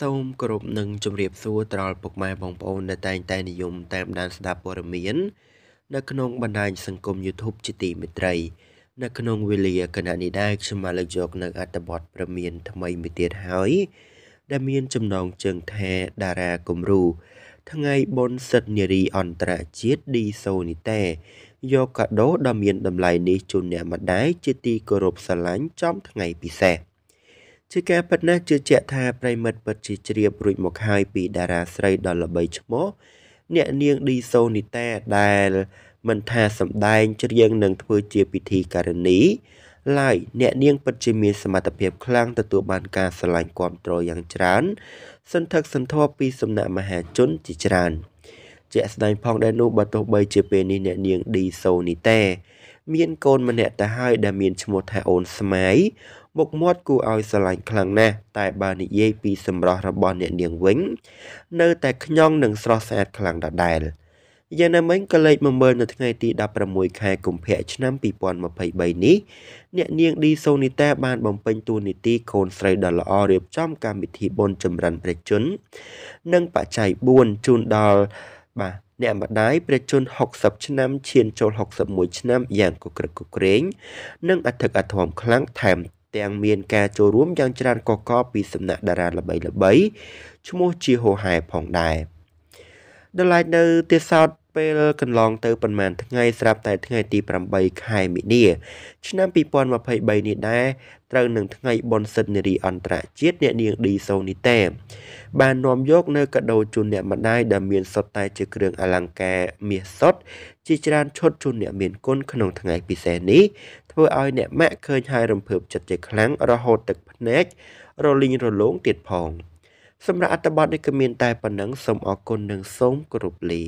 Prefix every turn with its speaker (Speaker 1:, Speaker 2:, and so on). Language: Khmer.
Speaker 1: សូមគោរពនិងជម្រាបសួរត្រល់ពុកម៉ែបងប្អូនដែលតែងតែនិយមតាមដានស្ដាប់ព័ត៌មាន នៅក្នុង បណ្ដាញសង្គម YouTube ជាទីមេត្រីនៅក្នុងវេលាគណៈនេះដែរខ្ញុំមកលើកយកនៅអត្ថបទព្រមាន ថ្មីមួយទៀតហើយដែលមានចំណងជើងថាតារាគំរូ ថ្ងៃបុណ្យសិទ្ធិនារីអន្តរជាតិឌីសូនីតេយកកាដូដ៏មានតម្លៃនេះជូនអ្នកម្ដាយជាទីគោរពស្រឡាញ់ចំថ្ងៃពិសេស។ជាការពិតណាស់ជឿជាក់ថាប្រិមិត្តពិតជាជ្រាបរួចមកហើយពីតារាស្រីដ៏ល្បីឈ្មោះអ្នកនាងឌីសូនីតាដែលមិនថាសម្ដែងច្រៀងនិងធ្វើជាពិធីការនីឡើយអ្នកនាងពិតជាមានសមត្ថភាពខ្លាំងទទួលបានការស្រឡាញ់គ្រប់គ្រងយ៉ាងច្រើន សន្ធឹកសន្ធាប់ពីសំណាក់មហាជនជាច្រើន ជាស្ដែងផងដែរនោះបើទោះបីជាពេលនេះអ្នកនាងឌីសូនីតាមានកូនម្នាក់ទៅហើយដែលមានឈ្មោះថាអូនស្មៃមុខមាត់គួរឲ្យស្រឡាញ់ខ្លាំងណាស់តែបើនិយាយពីសម្រស់របស់អ្នកនាងវិញ នៅតែខ្ញងនិងស្រស់ស្អាតខ្លាំងដដែលយ៉ាងណាមិញក៏លេចមកមើលនៅថ្ងៃទី16ខែកុម្ភៈឆ្នាំ2023នេះអ្នកនាងឌីសូនីតាបានបំពេញតួនាទីកូនស្រីដ៏ល្អរៀបចំកម្មវិធីបុណ្យចម្រើនព្រះជន្មនិងបច្ច័យ4ជូនដល់បាទអ្នកម្ដាយព្រះជន្ម60ឆ្នាំឈានចូល61ឆ្នាំយ៉ាងគក្រឹកគគ្រេង និងអធិកអធមខ្លាំងថែមទាំងមានការចូលរួមយ៉ាងច្រើនកកកពីសំណាក់តារាល្បីៗឈ្មោះជាហូហែផងដែរដល់ឡែកនៅទេសោតពេលកន្លងទៅប្រហែលថ្ងៃ ស្រាប់តែថ្ងៃ ទី8ខែមិនិលឆ្នាំ2023នេះដែរត្រូវនឹងថ្ងៃបុណ្យសិទ្ធិនារីអន្តរជាតិអ្នកនាងឌីសូនីតេបាននាំយកនៅកដោជូនអ្នកម្ដាយដែលមានសុទ្ធតែជាគ្រឿងអលង្ការមាសសុទ្ធជាច្រើនឈុតជូនអ្នកមានគុណក្នុងថ្ងៃពិសេសនេះធ្វើឲ្យអ្នកម៉ាក់ឃើញហើយរំភើបចិត្តជាខ្លាំងរហូតទឹកភ្នែករលីងរលោងទៀតផង សម្រាប់អត្ថបទនេះគឺមានតែប៉ុណ្ណឹងសូមអរគុណនិងសូមគោរពលា